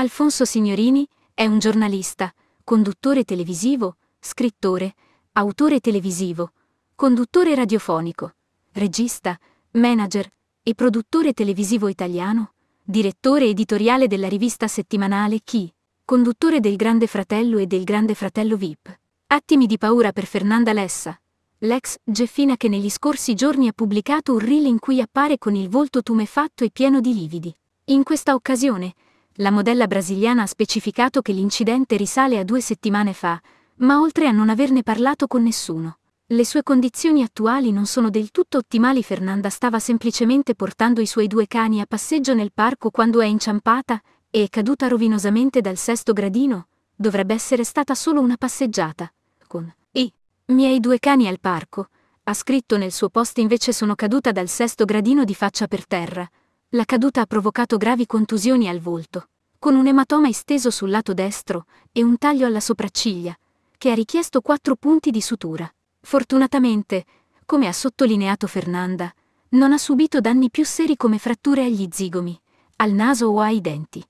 Alfonso Signorini è un giornalista, conduttore televisivo, scrittore, autore televisivo, conduttore radiofonico, regista, manager e produttore televisivo italiano, direttore editoriale della rivista settimanale Chi, conduttore del Grande Fratello e del Grande Fratello VIP. Attimi di paura per Fernanda Lessa, l'ex Geffina che negli scorsi giorni ha pubblicato un reel in cui appare con il volto tumefatto e pieno di lividi. In questa occasione, la modella brasiliana ha specificato che l'incidente risale a due settimane fa, ma oltre a non averne parlato con nessuno. Le sue condizioni attuali non sono del tutto ottimali. Fernanda stava semplicemente portando i suoi due cani a passeggio nel parco quando è inciampata e è caduta rovinosamente dal sesto gradino. Dovrebbe essere stata solo una passeggiata. Con i miei due cani al parco. Ha scritto nel suo post invece sono caduta dal sesto gradino di faccia per terra. La caduta ha provocato gravi contusioni al volto, con un ematoma esteso sul lato destro e un taglio alla sopracciglia, che ha richiesto quattro punti di sutura. Fortunatamente, come ha sottolineato Fernanda, non ha subito danni più seri come fratture agli zigomi, al naso o ai denti.